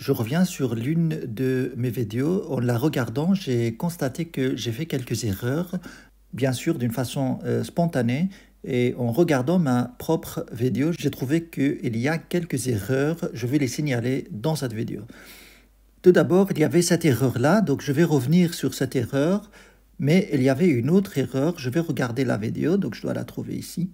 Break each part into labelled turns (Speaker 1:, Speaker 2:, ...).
Speaker 1: Je reviens sur l'une de mes vidéos. En la regardant, j'ai constaté que j'ai fait quelques erreurs, bien sûr d'une façon euh, spontanée. Et en regardant ma propre vidéo, j'ai trouvé qu'il y a quelques erreurs. Je vais les signaler dans cette vidéo. Tout d'abord, il y avait cette erreur-là, donc je vais revenir sur cette erreur. Mais il y avait une autre erreur. Je vais regarder la vidéo, donc je dois la trouver ici.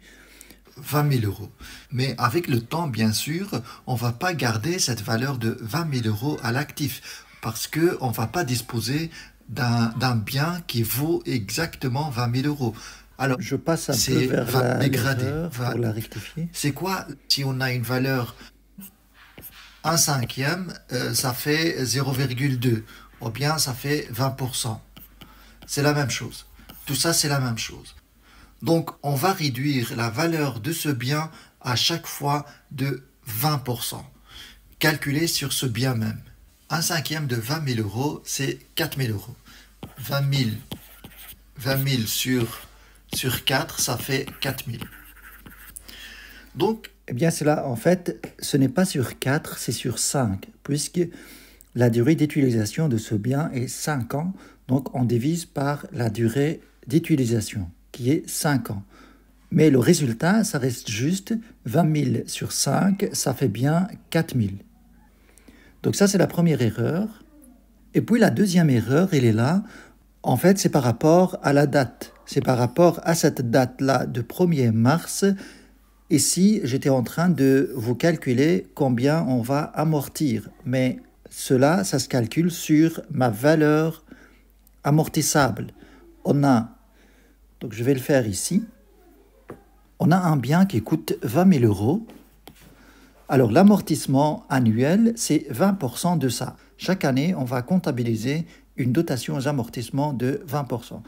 Speaker 1: 20 000 euros. Mais avec le temps, bien sûr, on ne va pas garder cette valeur de 20 000 euros à l'actif parce qu'on ne va pas disposer d'un bien qui vaut exactement 20 000 euros. Alors, je passe un peu vers la dégrader, la rectifier. C'est quoi si on a une valeur 1 cinquième, euh, ça fait 0,2 ou bien ça fait 20%. C'est la même chose. Tout ça, c'est la même chose. Donc on va réduire la valeur de ce bien à chaque fois de 20%, calculé sur ce bien même. Un cinquième de 20 000 euros, c'est 4 000 euros. 20 000, sur, sur 4, ça fait 4 000. Donc... Eh bien cela, en fait, ce n'est pas sur 4, c'est sur 5, puisque la durée d'utilisation de ce bien est 5 ans, donc on divise par la durée d'utilisation qui est 5 ans. Mais le résultat, ça reste juste 20 000 sur 5, ça fait bien 4 000. Donc ça, c'est la première erreur. Et puis la deuxième erreur, elle est là. En fait, c'est par rapport à la date. C'est par rapport à cette date-là de 1er mars. Ici, j'étais en train de vous calculer combien on va amortir. Mais cela, ça se calcule sur ma valeur amortissable. On a donc je vais le faire ici. On a un bien qui coûte 20 000 euros. Alors l'amortissement annuel, c'est 20% de ça. Chaque année, on va comptabiliser une dotation aux amortissements de 20%.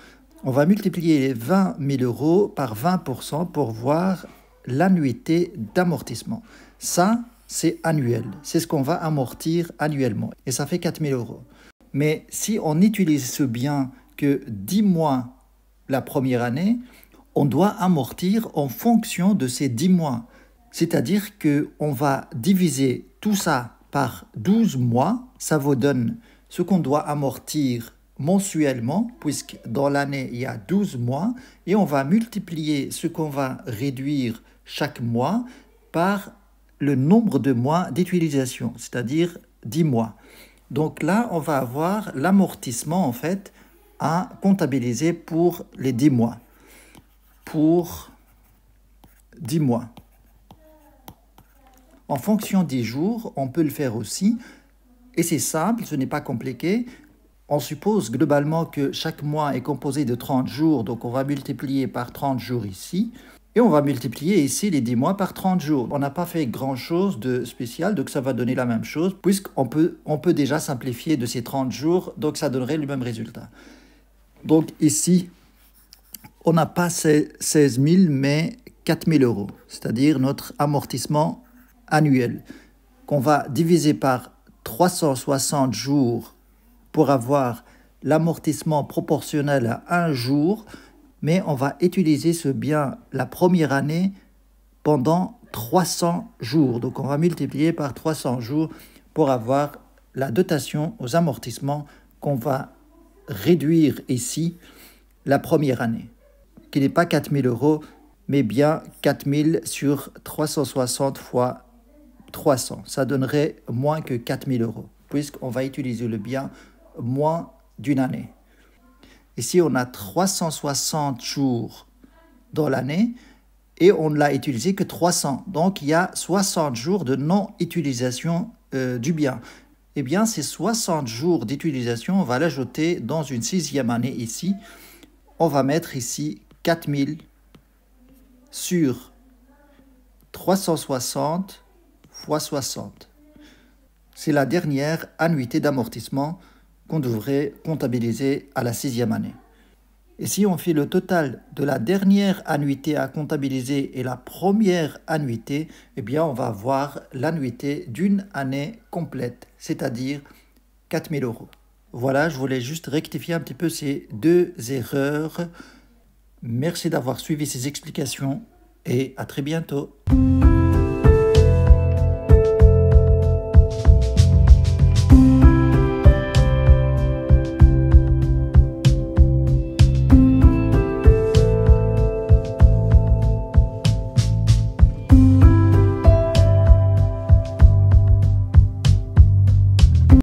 Speaker 1: On va multiplier les 20 000 euros par 20% pour voir l'annuité d'amortissement. Ça, c'est annuel. C'est ce qu'on va amortir annuellement. Et ça fait 4 000 euros. Mais si on utilise ce bien que 10 mois la première année, on doit amortir en fonction de ces 10 mois. C'est-à-dire que on va diviser tout ça par 12 mois, ça vous donne ce qu'on doit amortir mensuellement, puisque dans l'année, il y a 12 mois, et on va multiplier ce qu'on va réduire chaque mois par le nombre de mois d'utilisation, c'est-à-dire 10 mois. Donc là, on va avoir l'amortissement, en fait, à comptabiliser pour les 10 mois. Pour 10 mois. En fonction des jours, on peut le faire aussi. Et c'est simple, ce n'est pas compliqué. On suppose globalement que chaque mois est composé de 30 jours, donc on va multiplier par 30 jours ici. Et on va multiplier ici les 10 mois par 30 jours. On n'a pas fait grand-chose de spécial, donc ça va donner la même chose, puisqu'on peut, on peut déjà simplifier de ces 30 jours, donc ça donnerait le même résultat. Donc ici, on n'a pas 16 000, mais 4 000 euros, c'est-à-dire notre amortissement annuel, qu'on va diviser par 360 jours pour avoir l'amortissement proportionnel à un jour, mais on va utiliser ce bien la première année pendant 300 jours. Donc on va multiplier par 300 jours pour avoir la dotation aux amortissements qu'on va réduire ici la première année, qui n'est pas 4000 euros, mais bien 4000 sur 360 fois 300. Ça donnerait moins que 4000 euros, puisqu'on va utiliser le bien moins d'une année. Ici, on a 360 jours dans l'année et on ne l'a utilisé que 300. Donc, il y a 60 jours de non-utilisation euh, du bien eh bien ces 60 jours d'utilisation, on va l'ajouter dans une sixième année ici. On va mettre ici 4000 sur 360 x 60. C'est la dernière annuité d'amortissement qu'on devrait comptabiliser à la sixième année. Et si on fait le total de la dernière annuité à comptabiliser et la première annuité, eh bien on va voir l'annuité d'une année complète, c'est-à-dire 4000 euros. Voilà, je voulais juste rectifier un petit peu ces deux erreurs. Merci d'avoir suivi ces explications et à très bientôt.